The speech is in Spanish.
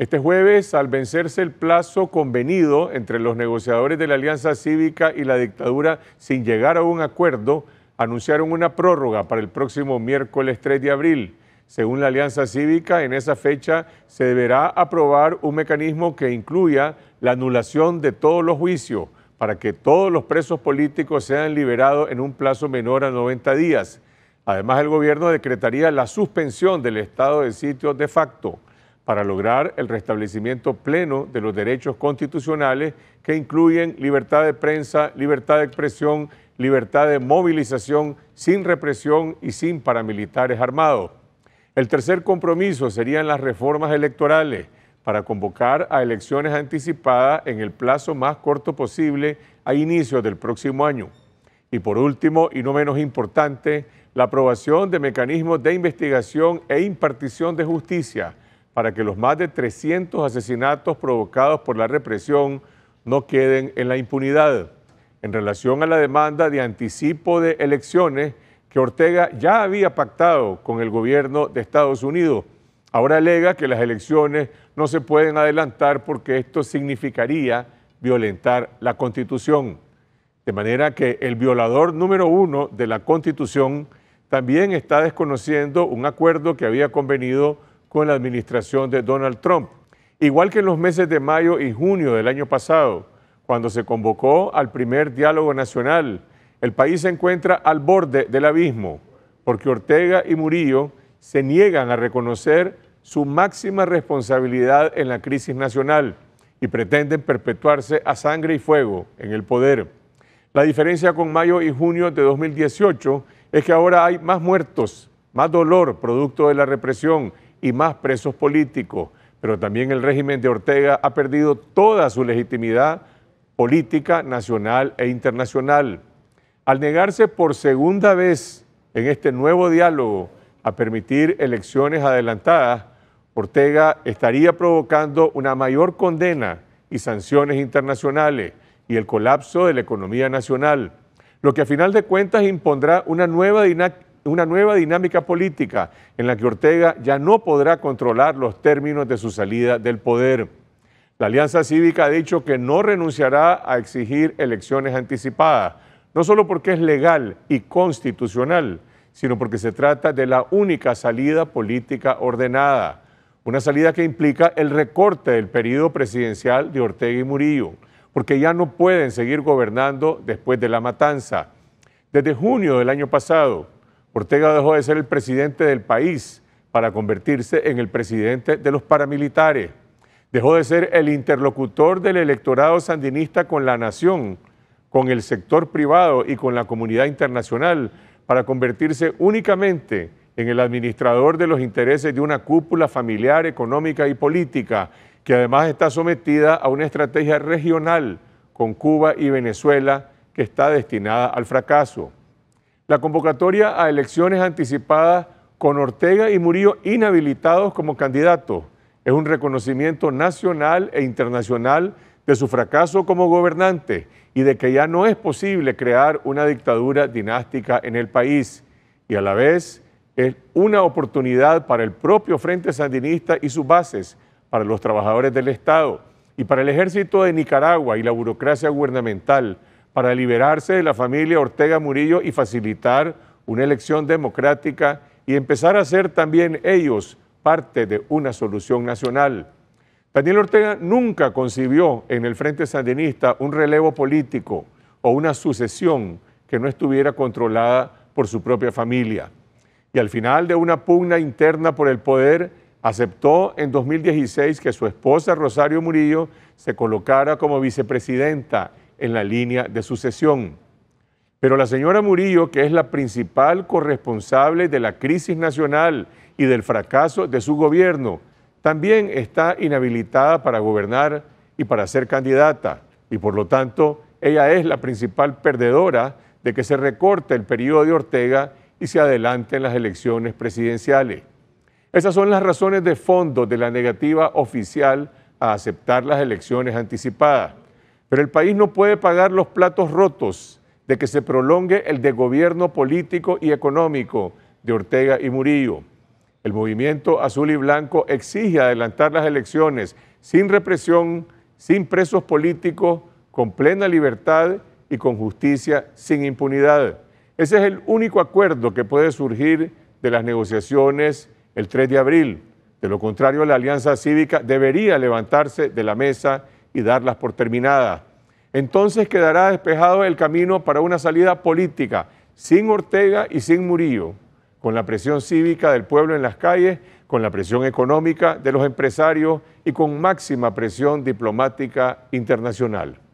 Este jueves, al vencerse el plazo convenido entre los negociadores de la Alianza Cívica y la dictadura sin llegar a un acuerdo, anunciaron una prórroga para el próximo miércoles 3 de abril. Según la Alianza Cívica, en esa fecha se deberá aprobar un mecanismo que incluya la anulación de todos los juicios para que todos los presos políticos sean liberados en un plazo menor a 90 días. Además, el gobierno decretaría la suspensión del estado de sitio de facto para lograr el restablecimiento pleno de los derechos constitucionales que incluyen libertad de prensa, libertad de expresión, libertad de movilización sin represión y sin paramilitares armados. El tercer compromiso serían las reformas electorales para convocar a elecciones anticipadas en el plazo más corto posible a inicios del próximo año. Y por último, y no menos importante, la aprobación de mecanismos de investigación e impartición de justicia para que los más de 300 asesinatos provocados por la represión no queden en la impunidad. En relación a la demanda de anticipo de elecciones que Ortega ya había pactado con el gobierno de Estados Unidos, ahora alega que las elecciones no se pueden adelantar porque esto significaría violentar la Constitución. De manera que el violador número uno de la Constitución también está desconociendo un acuerdo que había convenido con la administración de Donald Trump, igual que en los meses de mayo y junio del año pasado, cuando se convocó al primer diálogo nacional. El país se encuentra al borde del abismo, porque Ortega y Murillo se niegan a reconocer su máxima responsabilidad en la crisis nacional y pretenden perpetuarse a sangre y fuego en el poder. La diferencia con mayo y junio de 2018 es que ahora hay más muertos, más dolor producto de la represión y más presos políticos. Pero también el régimen de Ortega ha perdido toda su legitimidad política nacional e internacional. Al negarse por segunda vez en este nuevo diálogo a permitir elecciones adelantadas, Ortega estaría provocando una mayor condena y sanciones internacionales y el colapso de la economía nacional, lo que a final de cuentas impondrá una nueva dinámica una nueva dinámica política en la que Ortega ya no podrá controlar los términos de su salida del poder. La Alianza Cívica ha dicho que no renunciará a exigir elecciones anticipadas, no solo porque es legal y constitucional, sino porque se trata de la única salida política ordenada, una salida que implica el recorte del periodo presidencial de Ortega y Murillo, porque ya no pueden seguir gobernando después de la matanza. Desde junio del año pasado, Ortega dejó de ser el presidente del país para convertirse en el presidente de los paramilitares. Dejó de ser el interlocutor del electorado sandinista con la nación, con el sector privado y con la comunidad internacional para convertirse únicamente en el administrador de los intereses de una cúpula familiar, económica y política, que además está sometida a una estrategia regional con Cuba y Venezuela que está destinada al fracaso. La convocatoria a elecciones anticipadas con Ortega y Murillo inhabilitados como candidatos es un reconocimiento nacional e internacional de su fracaso como gobernante y de que ya no es posible crear una dictadura dinástica en el país. Y a la vez es una oportunidad para el propio Frente Sandinista y sus bases, para los trabajadores del Estado y para el ejército de Nicaragua y la burocracia gubernamental para liberarse de la familia Ortega Murillo y facilitar una elección democrática y empezar a ser también ellos parte de una solución nacional. Daniel Ortega nunca concibió en el Frente Sandinista un relevo político o una sucesión que no estuviera controlada por su propia familia. Y al final de una pugna interna por el poder, aceptó en 2016 que su esposa Rosario Murillo se colocara como vicepresidenta en la línea de sucesión. Pero la señora Murillo, que es la principal corresponsable de la crisis nacional y del fracaso de su gobierno, también está inhabilitada para gobernar y para ser candidata. Y por lo tanto, ella es la principal perdedora de que se recorte el periodo de Ortega y se adelanten las elecciones presidenciales. Esas son las razones de fondo de la negativa oficial a aceptar las elecciones anticipadas. Pero el país no puede pagar los platos rotos de que se prolongue el desgobierno político y económico de Ortega y Murillo. El movimiento azul y blanco exige adelantar las elecciones sin represión, sin presos políticos, con plena libertad y con justicia sin impunidad. Ese es el único acuerdo que puede surgir de las negociaciones el 3 de abril. De lo contrario, la Alianza Cívica debería levantarse de la mesa y darlas por terminadas. Entonces quedará despejado el camino para una salida política, sin Ortega y sin Murillo, con la presión cívica del pueblo en las calles, con la presión económica de los empresarios y con máxima presión diplomática internacional.